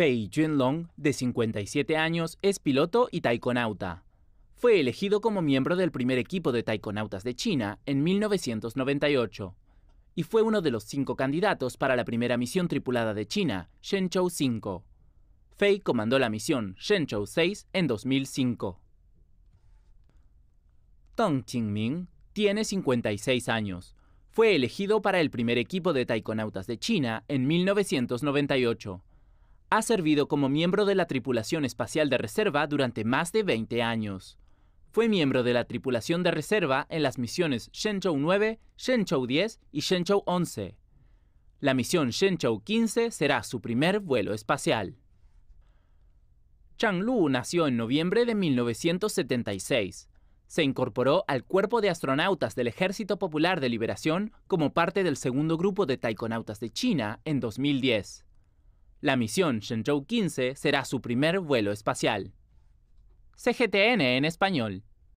Fei Junlong, de 57 años, es piloto y taikonauta. Fue elegido como miembro del primer equipo de taikonautas de China en 1998 y fue uno de los cinco candidatos para la primera misión tripulada de China, Shenzhou 5. Fei comandó la misión Shenzhou 6 en 2005. Tong Qingming tiene 56 años. Fue elegido para el primer equipo de taikonautas de China en 1998 ha servido como miembro de la tripulación espacial de reserva durante más de 20 años. Fue miembro de la tripulación de reserva en las misiones Shenzhou 9, Shenzhou 10 y Shenzhou 11. La misión Shenzhou 15 será su primer vuelo espacial. Chang Lu nació en noviembre de 1976. Se incorporó al Cuerpo de Astronautas del Ejército Popular de Liberación como parte del segundo grupo de taikonautas de China en 2010. La misión Shenzhou 15 será su primer vuelo espacial. CGTN en español.